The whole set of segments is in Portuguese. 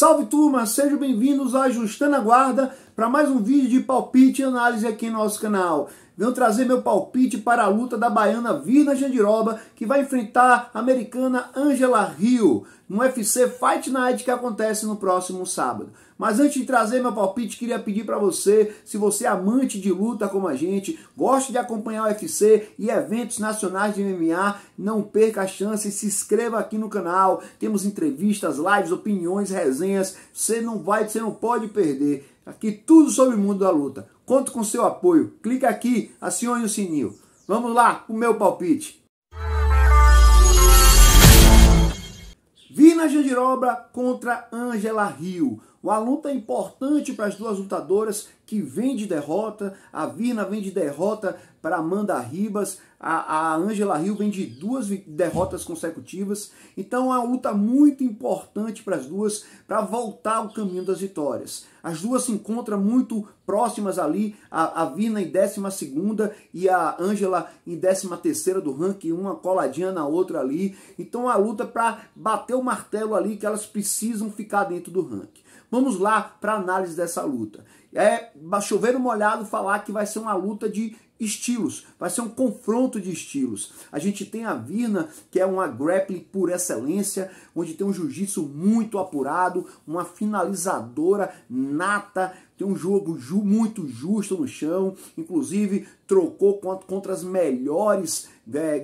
Salve turma, sejam bem-vindos a Justana Guarda, para mais um vídeo de palpite e análise aqui no nosso canal. Venho trazer meu palpite para a luta da baiana Vila Jandiroba, que vai enfrentar a americana Angela Rio, no UFC Fight Night que acontece no próximo sábado. Mas antes de trazer meu palpite, queria pedir para você, se você é amante de luta como a gente, gosta de acompanhar o UFC e eventos nacionais de MMA, não perca a chance, se inscreva aqui no canal. Temos entrevistas, lives, opiniões, resenhas, você não vai, você não pode perder. Aqui tudo sobre o mundo da luta. Conto com seu apoio. Clique aqui, acione o sininho. Vamos lá, o meu palpite. Vina Jandiroba contra Angela Rio. Uma luta importante para as duas lutadoras que vem de derrota. A Virna vem de derrota para Amanda Ribas. A, a Angela Rio vem de duas derrotas consecutivas. Então é uma luta muito importante para as duas para voltar ao caminho das vitórias. As duas se encontram muito próximas ali. A, a Virna em 12 e a Angela em 13 do ranking. Uma coladinha na outra ali. Então é uma luta para bater o martelo ali que elas precisam ficar dentro do ranking. Vamos lá para a análise dessa luta é chover molhado falar que vai ser uma luta de estilos, vai ser um confronto de estilos. A gente tem a Virna, que é uma grappling por excelência, onde tem um jiu-jitsu muito apurado, uma finalizadora nata, tem um jogo ju muito justo no chão, inclusive trocou contra, as melhores é,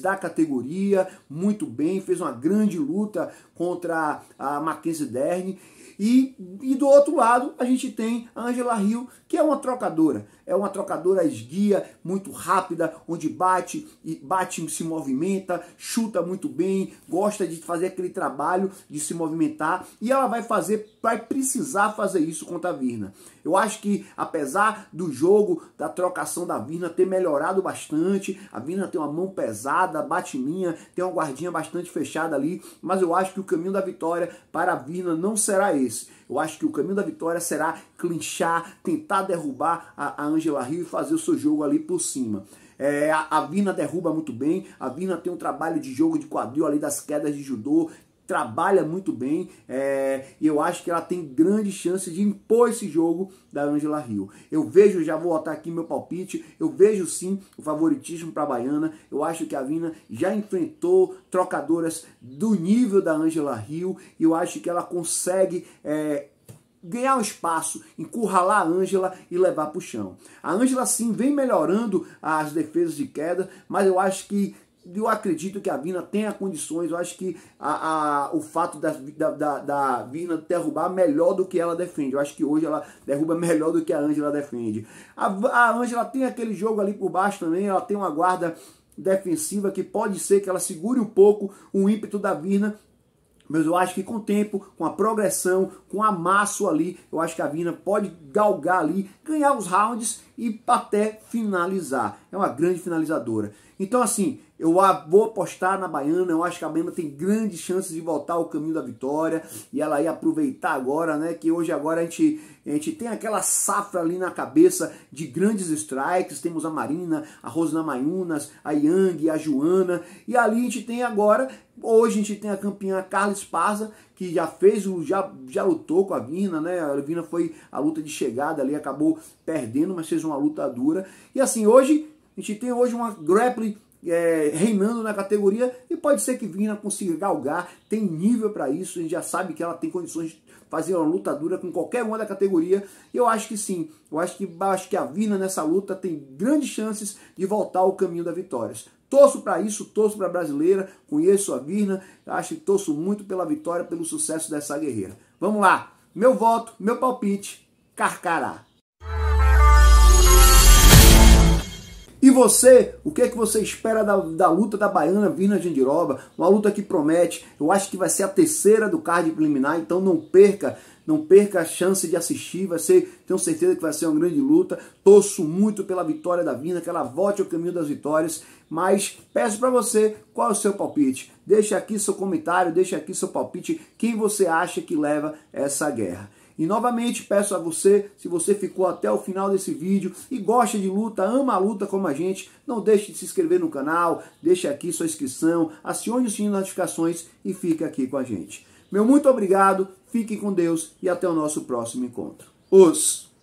da categoria, muito bem, fez uma grande luta contra a Mackenzie Dern. E, e do outro lado, a gente tem a Angela Rio, que é uma trocadora. É uma trocadora esguia, muito rápida, onde bate e bate, se movimenta, chuta muito bem, gosta de fazer aquele trabalho de se movimentar e ela vai fazer, vai precisar fazer isso contra a Virna. Eu acho que apesar do jogo, da trocação da Virna ter melhorado bastante, a Virna tem uma mão pesada, bate minha, tem uma guardinha bastante fechada ali, mas eu acho que o caminho da vitória para a Virna não será esse. Eu acho que o caminho da vitória será clinch fechar, tentar derrubar a, a Angela Rio e fazer o seu jogo ali por cima. É, a, a Vina derruba muito bem, a Vina tem um trabalho de jogo de quadril ali das quedas de judô, trabalha muito bem é, e eu acho que ela tem grande chance de impor esse jogo da Angela Rio. Eu vejo, já vou botar aqui meu palpite, eu vejo sim o favoritismo para a Baiana. Eu acho que a Vina já enfrentou trocadoras do nível da Angela Rio e eu acho que ela consegue é, ganhar um espaço, encurralar a Ângela e levar para o chão. A Ângela sim vem melhorando as defesas de queda, mas eu acho que eu acredito que a Vina tenha condições. Eu acho que a, a, o fato da, da, da, Vina derrubar melhor do que ela defende. Eu acho que hoje ela derruba melhor do que a Ângela defende. A Ângela tem aquele jogo ali por baixo também. Ela tem uma guarda defensiva que pode ser que ela segure um pouco o ímpeto da Vina mas eu acho que com o tempo, com a progressão, com a massa ali, eu acho que a Vina pode galgar ali, ganhar os rounds e até finalizar. É uma grande finalizadora. Então, assim, eu vou apostar na Baiana, eu acho que a Baiana tem grandes chances de voltar ao caminho da vitória e ela ia aproveitar agora, né? Que hoje agora a gente, a gente tem aquela safra ali na cabeça de grandes strikes, temos a Marina, a Rosana Maiunas, a Yang, a Joana, e ali a gente tem agora, hoje a gente tem a campeã Carla Esparza, que já fez o já, já lutou com a Vina, né? A Vina foi a luta de chegada ali, acabou perdendo, mas fez uma luta dura. E assim, hoje a gente tem hoje uma grappling é, reinando na categoria e pode ser que Vina consiga galgar, tem nível para isso, a gente já sabe que ela tem condições de fazer uma luta dura com qualquer uma da categoria. Eu acho que sim, eu acho que, acho que a Vina nessa luta tem grandes chances de voltar ao caminho da vitória. Torço para isso, torço para a brasileira, conheço a Virna, acho que torço muito pela vitória, pelo sucesso dessa guerreira. Vamos lá, meu voto, meu palpite, Carcará. E você, o que é que você espera da, da luta da Baiana Virna Gendiroba? Uma luta que promete, eu acho que vai ser a terceira do card preliminar, então não perca, não perca a chance de assistir, vai ser, tenho certeza que vai ser uma grande luta. Torço muito pela vitória da Virna, que ela volte ao caminho das vitórias, mas peço para você, qual é o seu palpite? Deixe aqui seu comentário, deixe aqui seu palpite, quem você acha que leva essa guerra. E novamente peço a você, se você ficou até o final desse vídeo e gosta de luta, ama a luta como a gente, não deixe de se inscrever no canal, deixe aqui sua inscrição, acione o sininho de notificações e fique aqui com a gente. Meu muito obrigado, fique com Deus e até o nosso próximo encontro. Os